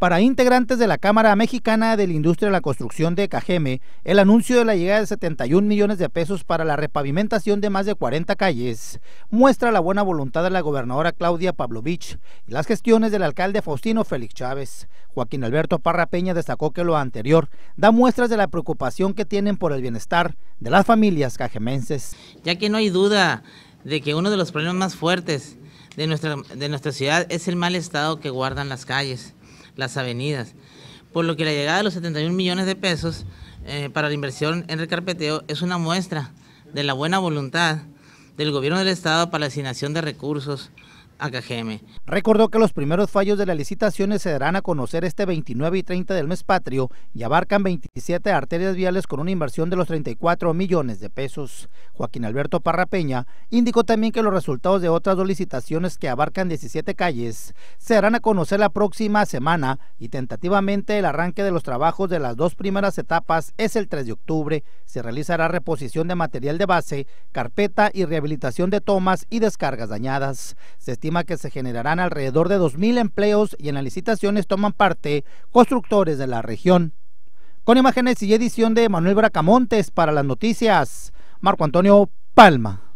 Para integrantes de la Cámara Mexicana de la Industria de la Construcción de Cajeme, el anuncio de la llegada de 71 millones de pesos para la repavimentación de más de 40 calles muestra la buena voluntad de la gobernadora Claudia Pavlovich y las gestiones del alcalde Faustino Félix Chávez. Joaquín Alberto Parra Peña destacó que lo anterior da muestras de la preocupación que tienen por el bienestar de las familias cajemenses. Ya que no hay duda de que uno de los problemas más fuertes de nuestra, de nuestra ciudad es el mal estado que guardan las calles las avenidas. Por lo que la llegada de los 71 millones de pesos eh, para la inversión en el carpeteo es una muestra de la buena voluntad del gobierno del Estado para la asignación de recursos HGM. Recordó que los primeros fallos de las licitaciones se darán a conocer este 29 y 30 del mes patrio y abarcan 27 arterias viales con una inversión de los 34 millones de pesos. Joaquín Alberto Parrapeña indicó también que los resultados de otras dos licitaciones que abarcan 17 calles se darán a conocer la próxima semana y tentativamente el arranque de los trabajos de las dos primeras etapas es el 3 de octubre. Se realizará reposición de material de base, carpeta y rehabilitación de tomas y descargas dañadas. Se estima que se generarán alrededor de 2.000 empleos y en las licitaciones toman parte constructores de la región. Con imágenes y edición de Manuel Bracamontes para las noticias, Marco Antonio Palma.